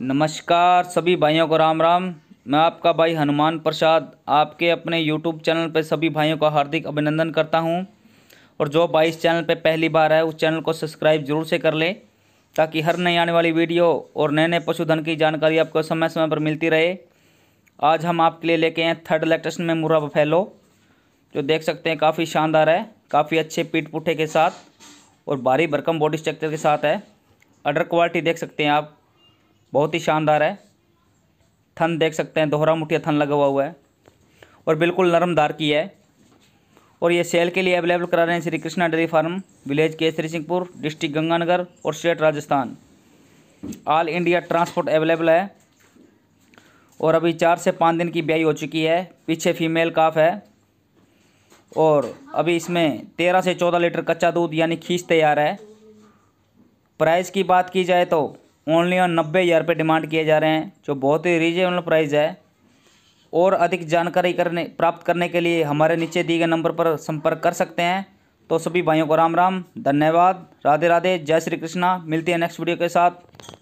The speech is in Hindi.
नमस्कार सभी भाइयों को राम राम मैं आपका भाई हनुमान प्रसाद आपके अपने यूट्यूब चैनल पर सभी भाइयों का हार्दिक अभिनंदन करता हूं और जो भाई इस चैनल पर पहली बार है उस चैनल को सब्सक्राइब जरूर से कर ले ताकि हर नई आने वाली वीडियो और नए नए पशुधन की जानकारी आपको समय समय पर मिलती रहे आज हम आपके लिए लेके हैं थर्ड लेटेस्ट में मुरा बफेलो जो देख सकते हैं काफ़ी शानदार है काफ़ी अच्छे पीठ पुठे के साथ और भारी भरकम बॉडी स्ट्रक्चर के साथ है अडर क्वालिटी देख सकते हैं आप बहुत ही शानदार है थन देख सकते हैं दोहरा मुठिया थन लगा हुआ हुआ है और बिल्कुल नरम दार की है और ये सेल के लिए अवेलेबल करा रहे हैं Shri Krishna dairy farm village Kesari Singhpur district Ganganagar और state Rajasthan all India transport available है और अभी चार से पाँच दिन की ब्याई हो चुकी है पीछे फीमेल काफ है और अभी इसमें तेरह से चौदह लीटर कच्चा दूध यानी खींच तैयार है प्राइस की बात की जाए तो ओनली और नब्बे हज़ार रुपये डिमांड किए जा रहे हैं जो बहुत ही रीजनेबल प्राइस है और अधिक जानकारी करने प्राप्त करने के लिए हमारे नीचे दिए गए नंबर पर संपर्क कर सकते हैं तो सभी भाइयों को राम राम धन्यवाद राधे राधे जय श्री कृष्णा मिलती है नेक्स्ट वीडियो के साथ